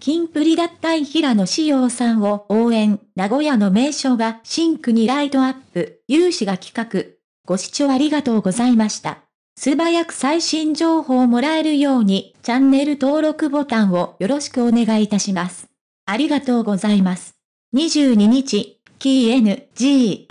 金プリ脱退平野志陽さんを応援、名古屋の名所がシンクにライトアップ、有志が企画。ご視聴ありがとうございました。素早く最新情報をもらえるように、チャンネル登録ボタンをよろしくお願いいたします。ありがとうございます。22日、KNG&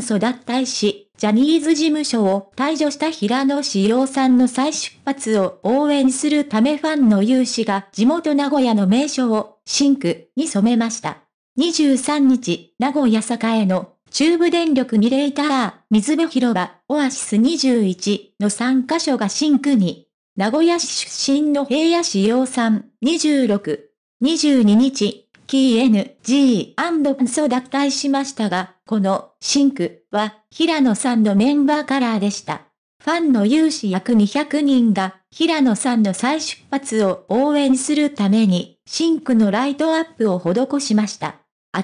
ソ脱退し、ジャニーズ事務所を退場した平野志陽さんの再出発を応援するためファンの有志が地元名古屋の名所を新区に染めました。23日、名古屋栄の中部電力ミレーター、水部広場、オアシス21の3カ所がシンクに。名古屋市出身の平野志陽さん、26。22日、KNG& 脱退しましたが、このシンクは平野さんのメンバーカラーでした。ファンの有志約200人が平野さんの再出発を応援するためにシンクのライトアップを施しました。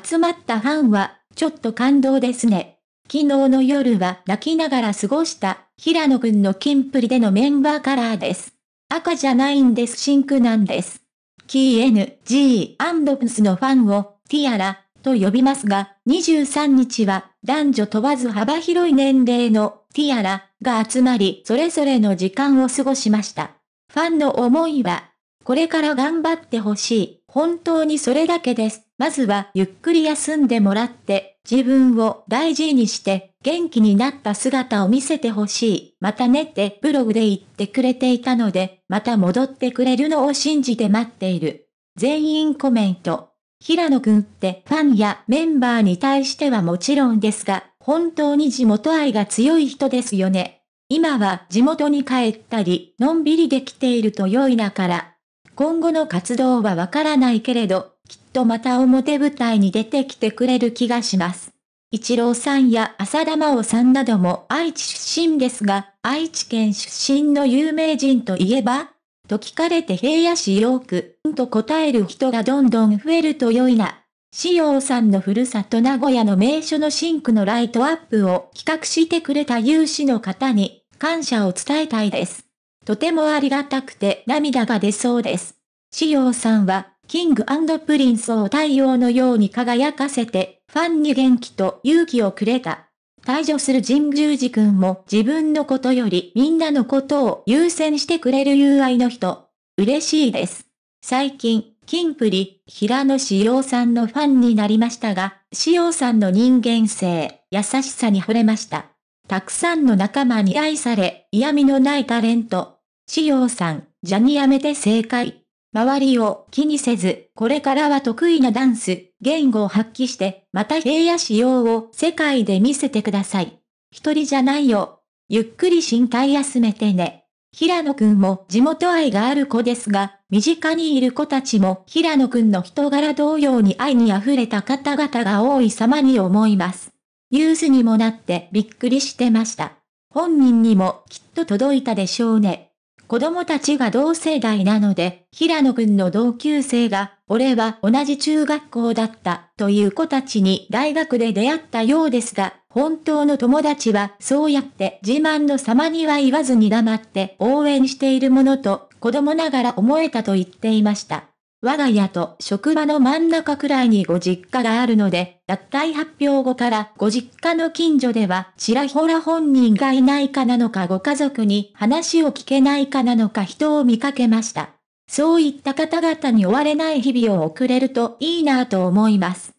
集まったファンはちょっと感動ですね。昨日の夜は泣きながら過ごした平野くんのキンプリでのメンバーカラーです。赤じゃないんですシンクなんです。KNG& プスのファンを、ティアラ、と呼びますが、23日は、男女問わず幅広い年齢の、ティアラ、が集まり、それぞれの時間を過ごしました。ファンの思いは、これから頑張ってほしい。本当にそれだけです。まずはゆっくり休んでもらって、自分を大事にして、元気になった姿を見せてほしい。またねってブログで言ってくれていたので、また戻ってくれるのを信じて待っている。全員コメント。平野くんってファンやメンバーに対してはもちろんですが、本当に地元愛が強い人ですよね。今は地元に帰ったり、のんびりできていると良いなから、今後の活動はわからないけれど、きっとまた表舞台に出てきてくれる気がします。一郎さんや浅田真央さんなども愛知出身ですが、愛知県出身の有名人といえばと聞かれて平野市よく、んと答える人がどんどん増えると良いな。志陽さんのふるさと名古屋の名所のシンクのライトアップを企画してくれた有志の方に感謝を伝えたいです。とてもありがたくて涙が出そうです。シオさんは、キングプリンスを太陽のように輝かせて、ファンに元気と勇気をくれた。退場する神宮寺くんも自分のことよりみんなのことを優先してくれる友愛の人。嬉しいです。最近、キンプリ、平野志陽さんのファンになりましたが、志陽さんの人間性、優しさに惚れました。たくさんの仲間に愛され、嫌味のないタレント、しようさん、じゃにやめて正解。周りを気にせず、これからは得意なダンス、言語を発揮して、また平野仕様を世界で見せてください。一人じゃないよ。ゆっくり身体休めてね。平野くんも地元愛がある子ですが、身近にいる子たちも平野くんの人柄同様に愛に溢れた方々が多い様に思います。ニュースにもなってびっくりしてました。本人にもきっと届いたでしょうね。子供たちが同世代なので、平野くんの同級生が、俺は同じ中学校だった、という子たちに大学で出会ったようですが、本当の友達はそうやって自慢の様には言わずに黙って応援しているものと子供ながら思えたと言っていました。我が家と職場の真ん中くらいにご実家があるので、脱退発表後からご実家の近所では、ちらほら本人がいないかなのかご家族に話を聞けないかなのか人を見かけました。そういった方々に追われない日々を送れるといいなぁと思います。